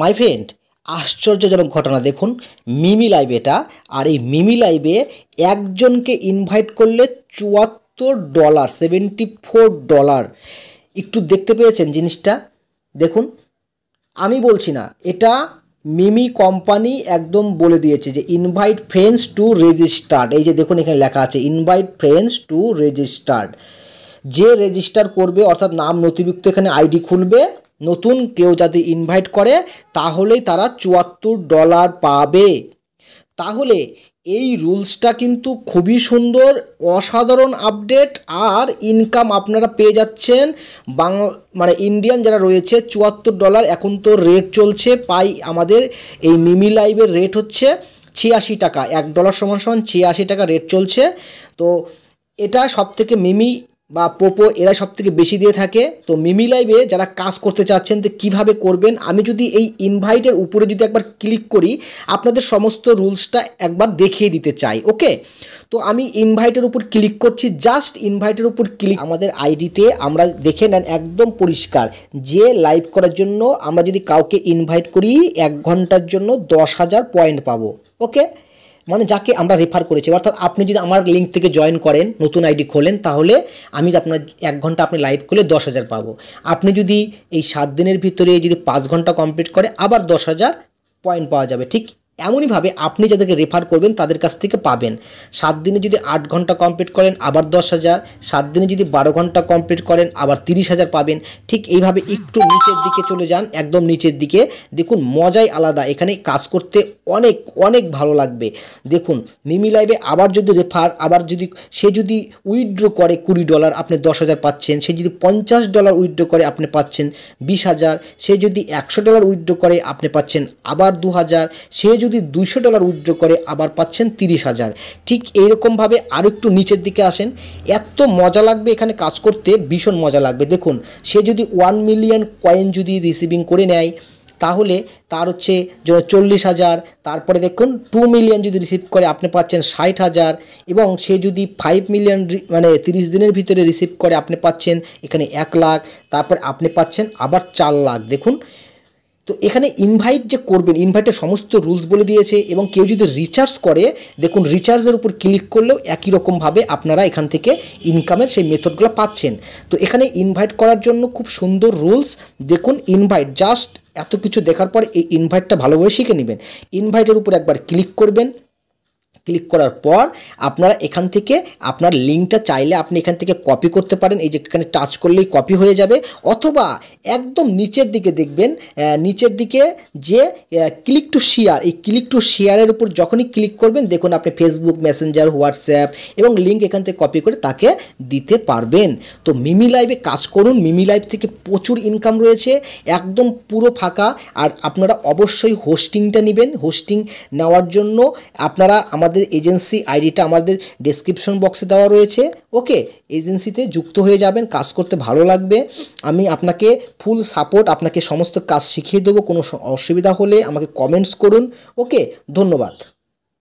my friend আশ্চর্যজনক ঘটনা দেখুন মিমি লাইভ এটা আর এই মিমি লাইভে একজনকে ইনভাইট করলে চুয়াত্তর ডলার সেভেন্টি ফোর ডলার একটু দেখতে পেয়েছেন জিনিসটা দেখুন আমি বলছি না এটা মিমি কোম্পানি একদম বলে দিয়েছে যে ইনভাইট ফ্রেন্ডস টু রেজিস্টার্ড এই যে দেখুন এখানে লেখা আছে ইনভাইট ফ্রেন্ডস টু রেজিস্টার্ড যে রেজিস্টার করবে অর্থাৎ নাম নথিভুক্ত এখানে আইডি খুলবে নতুন কেউ যাতে ইনভাইট করে তাহলেই তারা চুয়াত্তর ডলার পাবে তাহলে এই রুলসটা কিন্তু খুবই সুন্দর অসাধারণ আপডেট আর ইনকাম আপনারা পেয়ে যাচ্ছেন বাংলা মানে ইন্ডিয়ান যারা রয়েছে চুয়াত্তর ডলার এখন তো রেট চলছে পাই আমাদের এই মিমি লাইভের রেট হচ্ছে ছিয়াশি টাকা এক ডলার সমান সমান ছিয়াশি টাকা রেট চলছে তো এটা সব থেকে মিমি বা পোপো এরা সব থেকে বেশি দিয়ে থাকে তো মিমি লাইভে যারা কাজ করতে চাচ্ছেন তো কীভাবে করবেন আমি যদি এই ইনভাইটের উপরে যদি একবার ক্লিক করি আপনাদের সমস্ত রুলসটা একবার দেখিয়ে দিতে চাই ওকে তো আমি ইনভাইটের উপর ক্লিক করছি জাস্ট ইনভাইটের উপর ক্লিক আমাদের আইডিতে আমরা দেখে নেন একদম পরিষ্কার যে লাইভ করার জন্য আমরা যদি কাউকে ইনভাইট করি এক ঘন্টার জন্য দশ হাজার পয়েন্ট পাবো ওকে মানে যাকে আমরা রেফার করেছি অর্থাৎ আপনি যদি আমার লিঙ্ক থেকে জয়েন করেন নতুন আইডি খোলেন তাহলে আমি আপনার এক ঘন্টা আপনি লাইভ করলে দশ হাজার পাবো আপনি যদি এই সাত দিনের ভিতরে যদি পাঁচ ঘন্টা কমপ্লিট করে আবার দশ হাজার পয়েন্ট পাওয়া যাবে ঠিক এমনইভাবে আপনি যাদেরকে রেফার করবেন তাদের কাছ থেকে পাবেন সাত দিনে যদি আট ঘন্টা কমপ্লিট করেন আবার দশ হাজার সাত দিনে যদি বারো ঘন্টা কমপ্লিট করেন আবার তিরিশ হাজার পাবেন ঠিক এইভাবে একটু নিচের দিকে চলে যান একদম নিচের দিকে দেখুন মজাই আলাদা এখানে কাজ করতে অনেক অনেক ভালো লাগবে দেখুন মিমি লাইভে আবার যদি রেফার আবার যদি সে যদি উইথড্র করে কুড়ি ডলার আপনি দশ হাজার পাচ্ছেন সে যদি পঞ্চাশ ডলার উইথড্র করে আপনি পাচ্ছেন বিশ হাজার সে যদি একশো ডলার উইথড্র করে আপনি পাচ্ছেন আবার দু হাজার সে যদি দুইশো ডলার উইথড্র করে আবার পাচ্ছেন তিরিশ হাজার ঠিক এইরকমভাবে আরও একটু নিচের দিকে আসেন এত মজা লাগবে এখানে কাজ করতে ভীষণ মজা লাগবে দেখুন সে যদি ওয়ান মিলিয়ন কয়েন যদি রিসিভিং করে নেয় তাহলে তার হচ্ছে চল্লিশ হাজার তারপরে দেখুন টু মিলিয়ন যদি রিসিভ করে আপনি পাচ্ছেন ষাট হাজার এবং সে যদি ফাইভ মিলিয়ন মানে তিরিশ দিনের ভিতরে রিসিভ করে আপনি পাচ্ছেন এখানে এক লাখ তারপর আপনি পাচ্ছেন আবার চার লাখ দেখুন তো এখানে ইনভাইট যে করবেন ইনভাইটের সমস্ত রুলস বলে দিয়েছে এবং কেউ যদি রিচার্জ করে দেখুন রিচার্জের উপর ক্লিক করলেও একই রকমভাবে আপনারা এখান থেকে ইনকামের সেই মেথডগুলো পাচ্ছেন তো এখানে ইনভাইট করার জন্য খুব সুন্দর রুলস দেখুন ইনভাইট জাস্ট এত কিছু দেখার পর এই ইনভাইটটা ভালোভাবে শিখে নেবেন ইনভাইটের উপর একবার ক্লিক করবেন ক্লিক করার পর আপনারা এখান থেকে আপনার লিঙ্কটা চাইলে আপনি এখান থেকে কপি করতে পারেন এই যে এখানে টাচ করলেই কপি হয়ে যাবে অথবা একদম নিচের দিকে দেখবেন নিচের দিকে যে ক্লিক টু শেয়ার এই ক্লিক টু শেয়ারের উপর যখনই ক্লিক করবেন দেখুন আপনি ফেসবুক মেসেঞ্জার হোয়াটসঅ্যাপ এবং লিঙ্ক এখান থেকে কপি করে তাকে দিতে পারবেন তো মিমি লাইভে কাজ করুন মিমি লাইভ থেকে প্রচুর ইনকাম রয়েছে একদম পুরো ফাঁকা আর আপনারা অবশ্যই হোস্টিংটা নেবেন হোস্টিং নেওয়ার জন্য আপনারা আমাদের আমাদের এজেন্সি আইডিটা আমাদের ডেসক্রিপশন বক্সে দেওয়া রয়েছে ওকে এজেন্সিতে যুক্ত হয়ে যাবেন কাজ করতে ভালো লাগবে আমি আপনাকে ফুল সাপোর্ট আপনাকে সমস্ত কাজ শিখিয়ে দেবো কোনো অসুবিধা হলে আমাকে কমেন্টস করুন ওকে ধন্যবাদ